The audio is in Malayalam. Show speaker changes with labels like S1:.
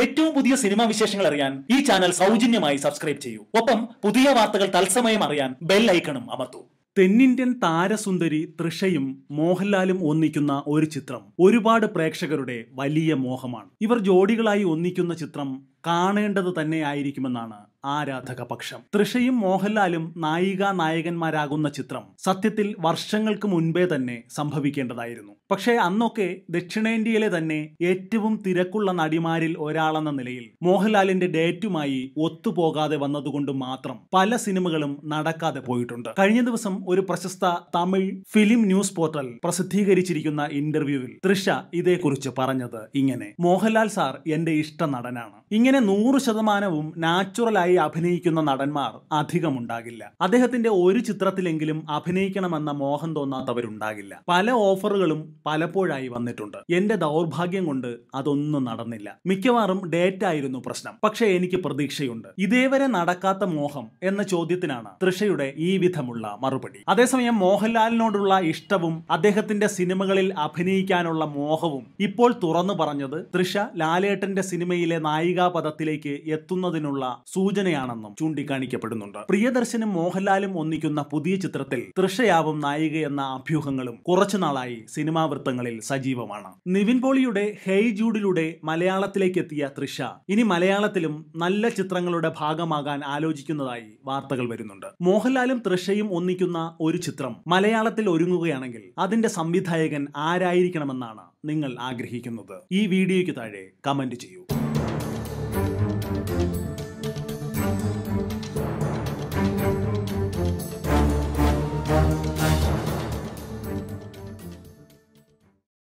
S1: ഏറ്റവും പുതിയ സിനിമാ വിശേഷങ്ങൾ അറിയാൻ ഈ ചാനൽ സൗജന്യമായി സബ്സ്ക്രൈബ് ചെയ്യൂ ഒപ്പം പുതിയ വാർത്തകൾ തത്സമയം അറിയാൻ ബെൽ ഐക്കണും അമർത്തൂ തെന്നിന്ത്യൻ താരസുന്ദരി തൃഷയും മോഹൻലാലും ഒന്നിക്കുന്ന ഒരു ചിത്രം ഒരുപാട് പ്രേക്ഷകരുടെ വലിയ മോഹമാണ് ഇവർ ജോഡികളായി ഒന്നിക്കുന്ന ചിത്രം കാണേണ്ടത് തന്നെയായിരിക്കുമെന്നാണ് ആരാധക പക്ഷം തൃഷയും മോഹൻലാലും നായിക നായകന്മാരാകുന്ന ചിത്രം സത്യത്തിൽ വർഷങ്ങൾക്ക് മുൻപേ തന്നെ സംഭവിക്കേണ്ടതായിരുന്നു പക്ഷേ അന്നൊക്കെ ദക്ഷിണേന്ത്യയിലെ തന്നെ ഏറ്റവും തിരക്കുള്ള നടിമാരിൽ ഒരാളെന്ന നിലയിൽ മോഹൻലാലിന്റെ ഡേറ്റുമായി ഒത്തുപോകാതെ വന്നതുകൊണ്ട് മാത്രം പല സിനിമകളും നടക്കാതെ പോയിട്ടുണ്ട് കഴിഞ്ഞ ദിവസം ഒരു പ്രശസ്ത തമിഴ് ഫിലിം ന്യൂസ് പോർട്ടൽ പ്രസിദ്ധീകരിച്ചിരിക്കുന്ന ഇന്റർവ്യൂവിൽ തൃഷ ഇതേക്കുറിച്ച് പറഞ്ഞത് ഇങ്ങനെ മോഹൻലാൽ സാർ എന്റെ ഇഷ്ട നടനാണ് ഇങ്ങനെ നൂറ് ശതമാനവും നാച്ചുറലായി താരങ്ങളായി അഭിനയിക്കുന്ന നടന്മാർ ഉണ്ടാകില്ല അദ്ദേഹത്തിന്റെ ഒരു ചിത്രത്തിലെങ്കിലും അഭിനയിക്കണമെന്ന മോഹം തോന്നാത്തവരുണ്ടാകില്ല പല ഓഫറുകളും പലപ്പോഴായി വന്നിട്ടുണ്ട് എന്റെ ദൗർഭാഗ്യം കൊണ്ട് അതൊന്നും നടന്നില്ല മിക്കവാറും ഡേറ്റ് ആയിരുന്നു പ്രശ്നം പക്ഷേ എനിക്ക് പ്രതീക്ഷയുണ്ട് ഇതേവരെ നടക്കാത്ത മോഹം എന്ന ചോദ്യത്തിനാണ് തൃഷയുടെ ഈ വിധമുള്ള മറുപടി അതേസമയം മോഹൻലാലിനോടുള്ള ഇഷ്ടവും അദ്ദേഹത്തിന്റെ സിനിമകളിൽ അഭിനയിക്കാനുള്ള മോഹവും ഇപ്പോൾ തുറന്നു പറഞ്ഞത് തൃഷ ലാലേട്ടന്റെ സിനിമയിലെ നായികാപഥത്തിലേക്ക് എത്തുന്നതിനുള്ള സൂചന സൂചനയാണെന്നും ചൂണ്ടിക്കാണിക്കപ്പെടുന്നുണ്ട് പ്രിയദർശനും മോഹൻലാലും ഒന്നിക്കുന്ന പുതിയ ചിത്രത്തിൽ തൃഷയാവും നായിക എന്ന അഭ്യൂഹങ്ങളും കുറച്ചുനാളായി സിനിമാ വൃത്തങ്ങളിൽ സജീവമാണ് നിവിൻ പോളിയുടെ ഹെയ് ജൂഡിലൂടെ മലയാളത്തിലേക്ക് എത്തിയ തൃഷ ഇനി മലയാളത്തിലും നല്ല ചിത്രങ്ങളുടെ ഭാഗമാകാൻ ആലോചിക്കുന്നതായി വാർത്തകൾ വരുന്നുണ്ട് മോഹൻലാലും തൃഷയും ഒന്നിക്കുന്ന ഒരു ചിത്രം മലയാളത്തിൽ ഒരുങ്ങുകയാണെങ്കിൽ അതിന്റെ സംവിധായകൻ ആരായിരിക്കണമെന്നാണ് നിങ്ങൾ ആഗ്രഹിക്കുന്നത് ഈ വീഡിയോയ്ക്ക് താഴെ കമന്റ് ചെയ്യൂ